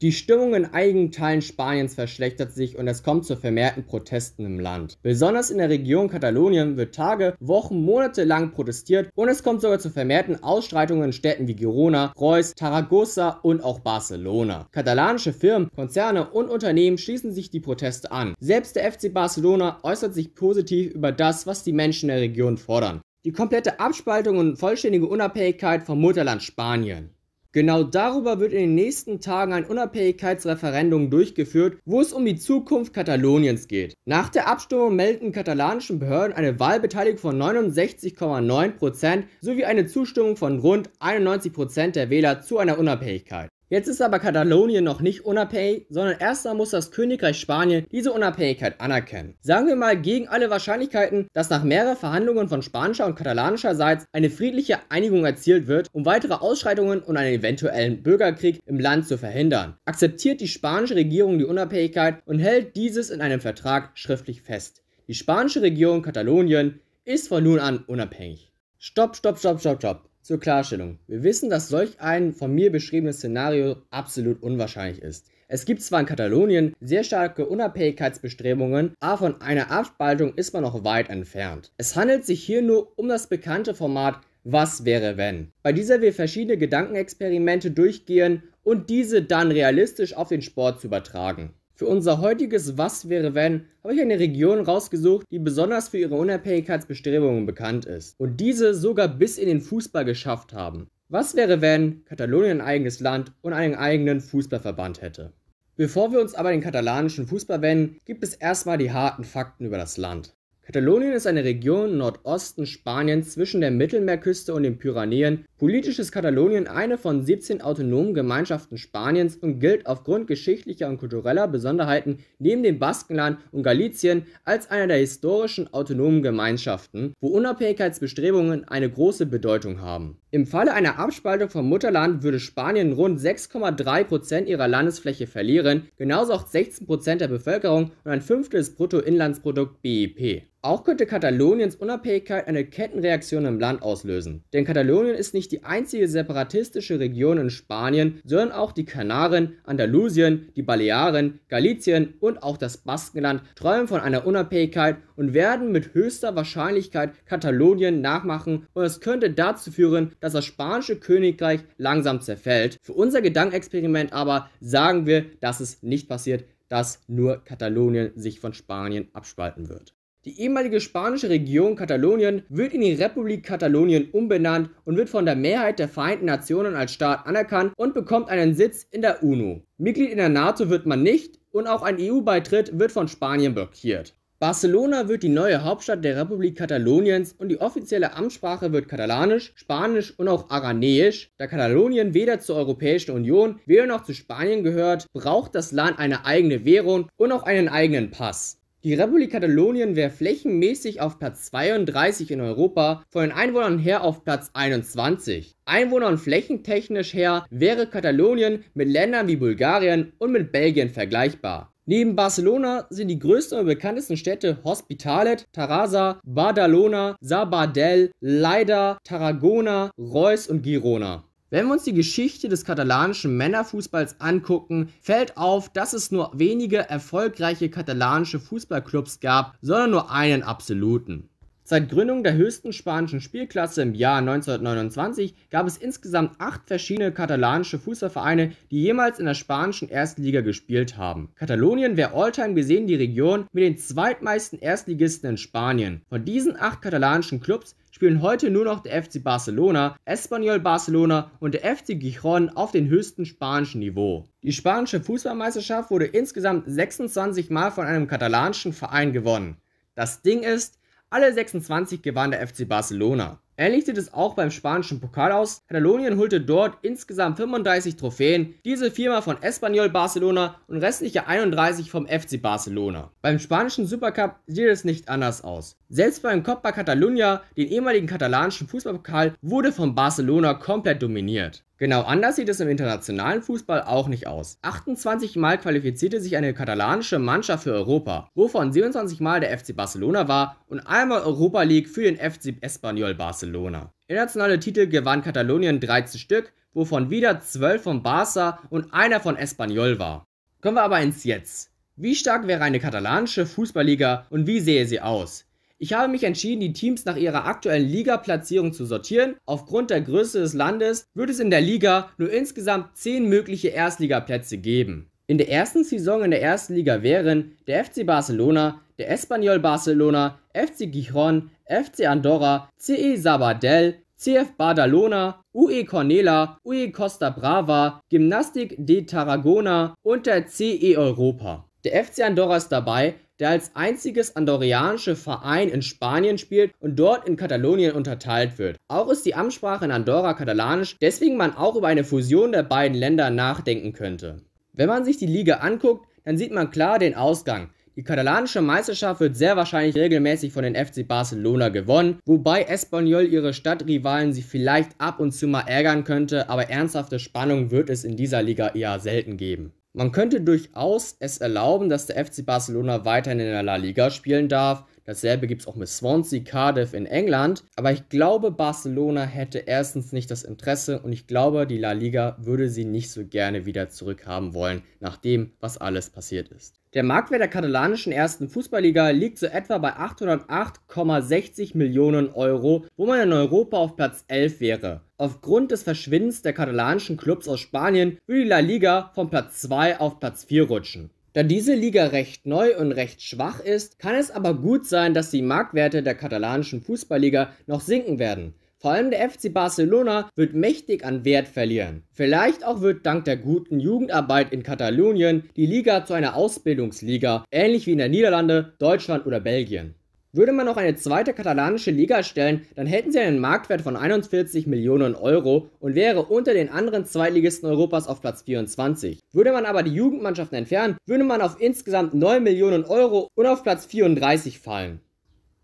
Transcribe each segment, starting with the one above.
Die Stimmung in einigen Teilen Spaniens verschlechtert sich und es kommt zu vermehrten Protesten im Land. Besonders in der Region Katalonien wird Tage, Wochen, Monate lang protestiert und es kommt sogar zu vermehrten Ausstreitungen in Städten wie Girona, Reus, Taragossa und auch Barcelona. Katalanische Firmen, Konzerne und Unternehmen schließen sich die Proteste an. Selbst der FC Barcelona äußert sich positiv über das, was die Menschen in der Region fordern. Die komplette Abspaltung und vollständige Unabhängigkeit vom Mutterland Spanien. Genau darüber wird in den nächsten Tagen ein Unabhängigkeitsreferendum durchgeführt, wo es um die Zukunft Kataloniens geht. Nach der Abstimmung melden katalanischen Behörden eine Wahlbeteiligung von 69,9% sowie eine Zustimmung von rund 91% der Wähler zu einer Unabhängigkeit. Jetzt ist aber Katalonien noch nicht unabhängig, sondern erstmal muss das Königreich Spanien diese Unabhängigkeit anerkennen. Sagen wir mal gegen alle Wahrscheinlichkeiten, dass nach mehreren Verhandlungen von spanischer und katalanischer Seite eine friedliche Einigung erzielt wird, um weitere Ausschreitungen und einen eventuellen Bürgerkrieg im Land zu verhindern. Akzeptiert die spanische Regierung die Unabhängigkeit und hält dieses in einem Vertrag schriftlich fest. Die spanische Regierung Katalonien ist von nun an unabhängig. Stopp, stopp, stopp, stopp, stopp. Zur Klarstellung. Wir wissen, dass solch ein von mir beschriebenes Szenario absolut unwahrscheinlich ist. Es gibt zwar in Katalonien sehr starke Unabhängigkeitsbestrebungen, aber von einer Abspaltung ist man noch weit entfernt. Es handelt sich hier nur um das bekannte Format Was wäre wenn? Bei dieser wir verschiedene Gedankenexperimente durchgehen und diese dann realistisch auf den Sport zu übertragen. Für unser heutiges Was wäre wenn habe ich eine Region rausgesucht, die besonders für ihre Unabhängigkeitsbestrebungen bekannt ist und diese sogar bis in den Fußball geschafft haben. Was wäre wenn Katalonien ein eigenes Land und einen eigenen Fußballverband hätte? Bevor wir uns aber den katalanischen Fußball wenden, gibt es erstmal die harten Fakten über das Land. Katalonien ist eine Region im Nordosten Spaniens zwischen der Mittelmeerküste und den Pyrenäen Politisch ist Katalonien eine von 17 autonomen Gemeinschaften Spaniens und gilt aufgrund geschichtlicher und kultureller Besonderheiten neben dem Baskenland und Galicien als eine der historischen autonomen Gemeinschaften, wo Unabhängigkeitsbestrebungen eine große Bedeutung haben. Im Falle einer Abspaltung vom Mutterland würde Spanien rund 6,3% ihrer Landesfläche verlieren, genauso auch 16% der Bevölkerung und ein Fünftel des Bruttoinlandsprodukt BIP. Auch könnte Kataloniens Unabhängigkeit eine Kettenreaktion im Land auslösen, denn Katalonien ist nicht nicht die einzige separatistische Region in Spanien, sondern auch die Kanaren, Andalusien, die Balearen, Galicien und auch das Baskenland träumen von einer Unabhängigkeit und werden mit höchster Wahrscheinlichkeit Katalonien nachmachen und es könnte dazu führen, dass das spanische Königreich langsam zerfällt. Für unser Gedankenexperiment aber sagen wir, dass es nicht passiert, dass nur Katalonien sich von Spanien abspalten wird. Die ehemalige spanische Region Katalonien wird in die Republik Katalonien umbenannt und wird von der Mehrheit der Vereinten Nationen als Staat anerkannt und bekommt einen Sitz in der UNO. Mitglied in der NATO wird man nicht und auch ein EU-Beitritt wird von Spanien blockiert. Barcelona wird die neue Hauptstadt der Republik Kataloniens und die offizielle Amtssprache wird Katalanisch, Spanisch und auch Aranäisch. Da Katalonien weder zur Europäischen Union weder noch zu Spanien gehört, braucht das Land eine eigene Währung und auch einen eigenen Pass. Die Republik Katalonien wäre flächenmäßig auf Platz 32 in Europa, von den Einwohnern her auf Platz 21. Einwohner- und flächentechnisch her wäre Katalonien mit Ländern wie Bulgarien und mit Belgien vergleichbar. Neben Barcelona sind die größten und bekanntesten Städte Hospitalet, Tarrasa, Badalona, Sabadell, Leida, Tarragona, Reus und Girona. Wenn wir uns die Geschichte des katalanischen Männerfußballs angucken, fällt auf, dass es nur wenige erfolgreiche katalanische Fußballclubs gab, sondern nur einen absoluten. Seit Gründung der höchsten spanischen Spielklasse im Jahr 1929 gab es insgesamt acht verschiedene katalanische Fußballvereine, die jemals in der spanischen Erstliga gespielt haben. Katalonien wäre alltime gesehen die Region mit den zweitmeisten Erstligisten in Spanien. Von diesen acht katalanischen Clubs spielen heute nur noch der FC Barcelona, Espanyol Barcelona und der FC Gijón auf dem höchsten spanischen Niveau. Die spanische Fußballmeisterschaft wurde insgesamt 26 Mal von einem katalanischen Verein gewonnen. Das Ding ist, alle 26 gewann der FC Barcelona. Ähnlich sieht es auch beim spanischen Pokal aus. Katalonien holte dort insgesamt 35 Trophäen, diese viermal von Espanyol Barcelona und restliche 31 vom FC Barcelona. Beim spanischen Supercup sieht es nicht anders aus. Selbst beim Copa Catalunya, den ehemaligen katalanischen Fußballpokal, wurde von Barcelona komplett dominiert. Genau anders sieht es im internationalen Fußball auch nicht aus. 28 Mal qualifizierte sich eine katalanische Mannschaft für Europa, wovon 27 Mal der FC Barcelona war und einmal Europa League für den FC Espanyol Barcelona. Internationale Titel gewann Katalonien 13 Stück, wovon wieder 12 von Barca und einer von Espanyol war. Kommen wir aber ins Jetzt. Wie stark wäre eine katalanische Fußballliga und wie sähe sie aus? Ich habe mich entschieden, die Teams nach ihrer aktuellen Liga-Platzierung zu sortieren. Aufgrund der Größe des Landes wird es in der Liga nur insgesamt 10 mögliche Erstligaplätze geben. In der ersten Saison in der ersten Liga wären der FC Barcelona, der Espanyol Barcelona, FC Gijon, FC Andorra, CE Sabadell, CF Badalona, UE Cornela, UE Costa Brava, Gymnastik de Tarragona und der CE Europa. Der FC Andorra ist dabei, der als einziges andorianische Verein in Spanien spielt und dort in Katalonien unterteilt wird. Auch ist die Amtssprache in Andorra katalanisch, deswegen man auch über eine Fusion der beiden Länder nachdenken könnte. Wenn man sich die Liga anguckt, dann sieht man klar den Ausgang. Die katalanische Meisterschaft wird sehr wahrscheinlich regelmäßig von den FC Barcelona gewonnen, wobei Espanyol ihre Stadtrivalen sie vielleicht ab und zu mal ärgern könnte, aber ernsthafte Spannung wird es in dieser Liga eher selten geben. Man könnte durchaus es erlauben, dass der FC Barcelona weiterhin in der La Liga spielen darf, Dasselbe gibt es auch mit Swansea, Cardiff in England. Aber ich glaube, Barcelona hätte erstens nicht das Interesse und ich glaube, die La Liga würde sie nicht so gerne wieder zurückhaben wollen, nach dem, was alles passiert ist. Der Marktwert der katalanischen ersten Fußballliga liegt so etwa bei 808,60 Millionen Euro, wo man in Europa auf Platz 11 wäre. Aufgrund des Verschwindens der katalanischen Clubs aus Spanien würde die La Liga von Platz 2 auf Platz 4 rutschen. Da diese Liga recht neu und recht schwach ist, kann es aber gut sein, dass die Marktwerte der katalanischen Fußballliga noch sinken werden. Vor allem der FC Barcelona wird mächtig an Wert verlieren. Vielleicht auch wird dank der guten Jugendarbeit in Katalonien die Liga zu einer Ausbildungsliga, ähnlich wie in der Niederlande, Deutschland oder Belgien. Würde man noch eine zweite katalanische Liga stellen, dann hätten sie einen Marktwert von 41 Millionen Euro und wäre unter den anderen Zweitligisten Europas auf Platz 24. Würde man aber die Jugendmannschaften entfernen, würde man auf insgesamt 9 Millionen Euro und auf Platz 34 fallen.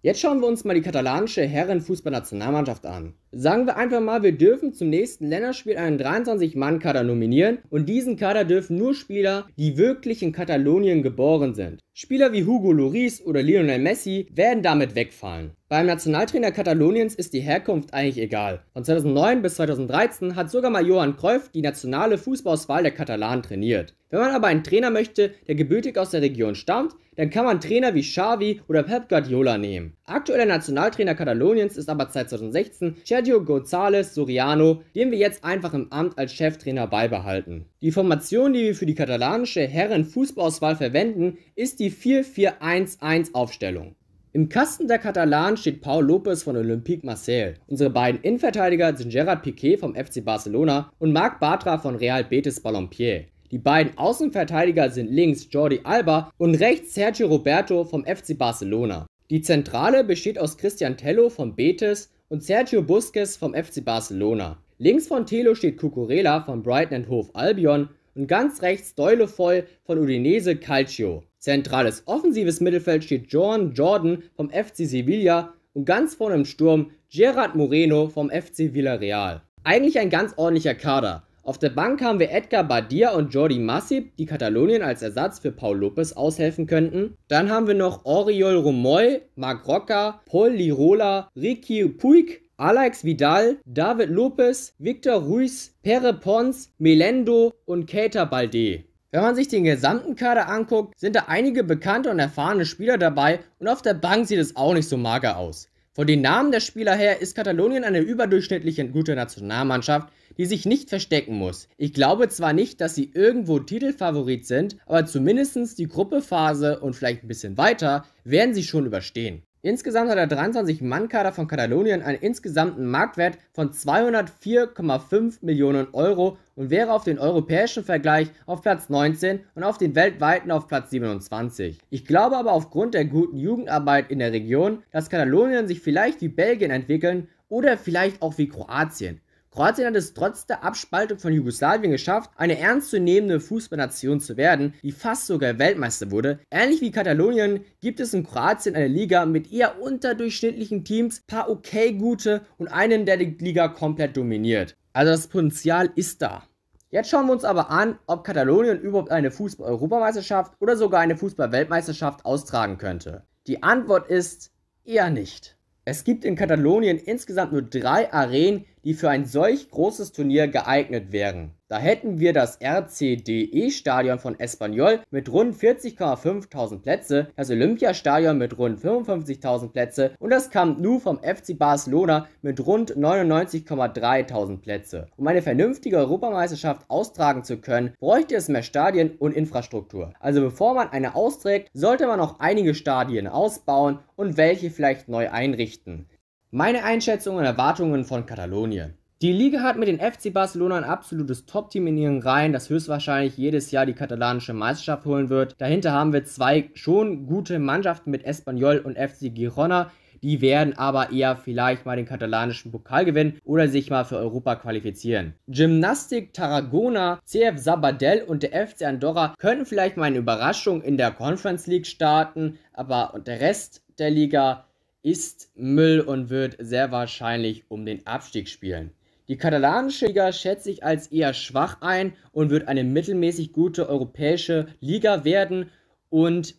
Jetzt schauen wir uns mal die katalanische Herrenfußballnationalmannschaft an. Sagen wir einfach mal, wir dürfen zum nächsten Länderspiel einen 23-Mann-Kader nominieren und diesen Kader dürfen nur Spieler, die wirklich in Katalonien geboren sind. Spieler wie Hugo Lloris oder Lionel Messi werden damit wegfallen. Beim Nationaltrainer Kataloniens ist die Herkunft eigentlich egal. Von 2009 bis 2013 hat sogar mal Johann Cruyff die nationale Fußballauswahl der Katalanen trainiert. Wenn man aber einen Trainer möchte, der gebürtig aus der Region stammt, dann kann man Trainer wie Xavi oder Pep Guardiola nehmen. Aktueller Nationaltrainer Kataloniens ist aber seit 2016 Sergio González Soriano, den wir jetzt einfach im Amt als Cheftrainer beibehalten. Die Formation, die wir für die katalanische Herren Fußballauswahl verwenden, ist die 4-4-1-1 Aufstellung. Im Kasten der Katalanen steht Paul Lopez von Olympique Marseille. Unsere beiden Innenverteidiger sind Gerard Piquet vom FC Barcelona und Marc Bartra von Real Betis Balompié. Die beiden Außenverteidiger sind links Jordi Alba und rechts Sergio Roberto vom FC Barcelona. Die Zentrale besteht aus Christian Tello vom Betis und Sergio Busquets vom FC Barcelona. Links von Telo steht Cucurella von Brighton and Hove Albion und ganz rechts Doyle Voll von Udinese Calcio. Zentrales offensives Mittelfeld steht John Jordan vom FC Sevilla und ganz vorne im Sturm Gerard Moreno vom FC Villarreal. Eigentlich ein ganz ordentlicher Kader. Auf der Bank haben wir Edgar Badia und Jordi Massip, die Katalonien als Ersatz für Paul Lopez aushelfen könnten. Dann haben wir noch Oriol Romoy, Marc Rocca, Paul Lirola, Ricky Puig, Alex Vidal, David Lopez, Victor Ruiz, Pere Pons, Melendo und Keita Balde. Wenn man sich den gesamten Kader anguckt, sind da einige bekannte und erfahrene Spieler dabei und auf der Bank sieht es auch nicht so mager aus. Von den Namen der Spieler her ist Katalonien eine überdurchschnittlich gute Nationalmannschaft, die sich nicht verstecken muss. Ich glaube zwar nicht, dass sie irgendwo Titelfavorit sind, aber zumindestens die Gruppephase und vielleicht ein bisschen weiter werden sie schon überstehen. Insgesamt hat der 23-Mann-Kader von Katalonien einen insgesamten Marktwert von 204,5 Millionen Euro und wäre auf den europäischen Vergleich auf Platz 19 und auf den weltweiten auf Platz 27. Ich glaube aber aufgrund der guten Jugendarbeit in der Region, dass Katalonien sich vielleicht wie Belgien entwickeln oder vielleicht auch wie Kroatien. Kroatien hat es trotz der Abspaltung von Jugoslawien geschafft, eine ernstzunehmende Fußballnation zu werden, die fast sogar Weltmeister wurde. Ähnlich wie Katalonien gibt es in Kroatien eine Liga mit eher unterdurchschnittlichen Teams, paar okay gute und einen, der die Liga komplett dominiert. Also das Potenzial ist da. Jetzt schauen wir uns aber an, ob Katalonien überhaupt eine Fußball-Europameisterschaft oder sogar eine Fußball-Weltmeisterschaft austragen könnte. Die Antwort ist eher nicht. Es gibt in Katalonien insgesamt nur drei Arenen, die für ein solch großes Turnier geeignet wären. Da hätten wir das RCDE-Stadion von Espanyol mit rund 40.500 Plätze, das Olympiastadion mit rund 55.000 Plätze und das Camp Nou vom FC Barcelona mit rund 99,3.000 Plätze. Um eine vernünftige Europameisterschaft austragen zu können, bräuchte es mehr Stadien und Infrastruktur. Also bevor man eine austrägt, sollte man auch einige Stadien ausbauen und welche vielleicht neu einrichten. Meine Einschätzung und Erwartungen von Katalonien. Die Liga hat mit den FC Barcelona ein absolutes Top-Team in ihren Reihen, das höchstwahrscheinlich jedes Jahr die katalanische Meisterschaft holen wird. Dahinter haben wir zwei schon gute Mannschaften mit Espanyol und FC Girona. Die werden aber eher vielleicht mal den katalanischen Pokal gewinnen oder sich mal für Europa qualifizieren. Gymnastik Tarragona, CF Sabadell und der FC Andorra können vielleicht mal eine Überraschung in der Conference League starten, aber der Rest der Liga ist Müll und wird sehr wahrscheinlich um den Abstieg spielen. Die katalanische Liga schätze ich als eher schwach ein und wird eine mittelmäßig gute europäische Liga werden und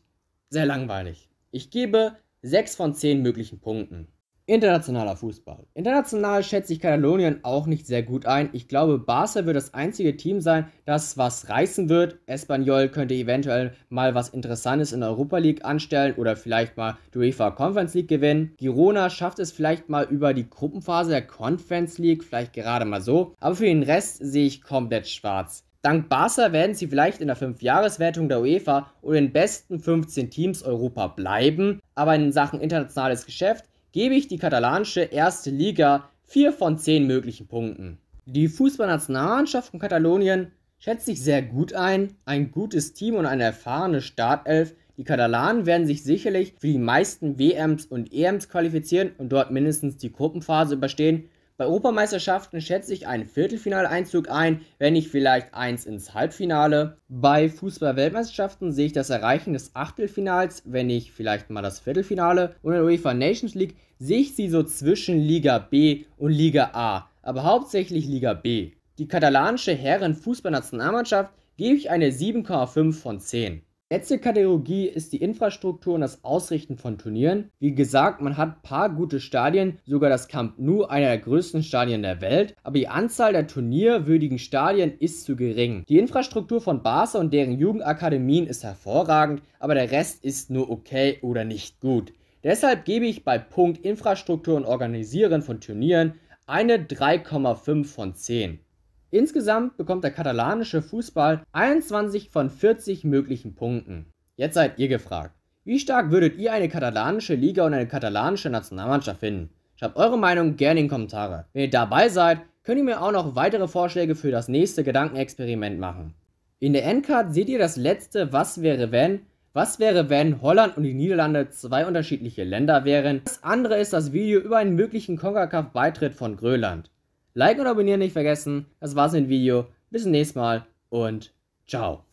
sehr langweilig. Ich gebe 6 von 10 möglichen Punkten. Internationaler Fußball. International schätze ich Katalonien auch nicht sehr gut ein. Ich glaube, Barca wird das einzige Team sein, das was reißen wird. Espanyol könnte eventuell mal was Interessantes in der Europa League anstellen oder vielleicht mal die UEFA Conference League gewinnen. Girona schafft es vielleicht mal über die Gruppenphase der Conference League, vielleicht gerade mal so. Aber für den Rest sehe ich komplett schwarz. Dank Barca werden sie vielleicht in der 5-Jahres-Wertung der UEFA oder den besten 15 Teams Europa bleiben. Aber in Sachen internationales Geschäft gebe ich die katalanische erste Liga 4 von 10 möglichen Punkten. Die Fußballnationalmannschaft von Katalonien schätzt sich sehr gut ein, ein gutes Team und eine erfahrene Startelf. Die Katalanen werden sich sicherlich für die meisten WMs und EMs qualifizieren und dort mindestens die Gruppenphase überstehen. Bei Europameisterschaften schätze ich einen Viertelfinaleinzug ein, wenn nicht vielleicht eins ins Halbfinale. Bei Fußball-Weltmeisterschaften sehe ich das Erreichen des Achtelfinals, wenn nicht vielleicht mal das Viertelfinale. Und in der UEFA Nations League sehe ich sie so zwischen Liga B und Liga A, aber hauptsächlich Liga B. Die katalanische Herren-Fußballnationalmannschaft gebe ich eine 7,5 von 10. Letzte Kategorie ist die Infrastruktur und das Ausrichten von Turnieren. Wie gesagt, man hat ein paar gute Stadien, sogar das Camp Nou, einer der größten Stadien der Welt, aber die Anzahl der turnierwürdigen Stadien ist zu gering. Die Infrastruktur von Barca und deren Jugendakademien ist hervorragend, aber der Rest ist nur okay oder nicht gut. Deshalb gebe ich bei Punkt Infrastruktur und Organisieren von Turnieren eine 3,5 von 10. Insgesamt bekommt der katalanische Fußball 21 von 40 möglichen Punkten. Jetzt seid ihr gefragt. Wie stark würdet ihr eine katalanische Liga und eine katalanische Nationalmannschaft finden? Schreibt eure Meinung gerne in die Kommentare. Wenn ihr dabei seid, könnt ihr mir auch noch weitere Vorschläge für das nächste Gedankenexperiment machen. In der Endcard seht ihr das letzte Was wäre wenn was wäre, wenn Holland und die Niederlande zwei unterschiedliche Länder wären? Das andere ist das Video über einen möglichen CONCACAF-Beitritt von Grönland. Like und abonnieren nicht vergessen. Das war's mit dem Video. Bis zum nächsten Mal und ciao.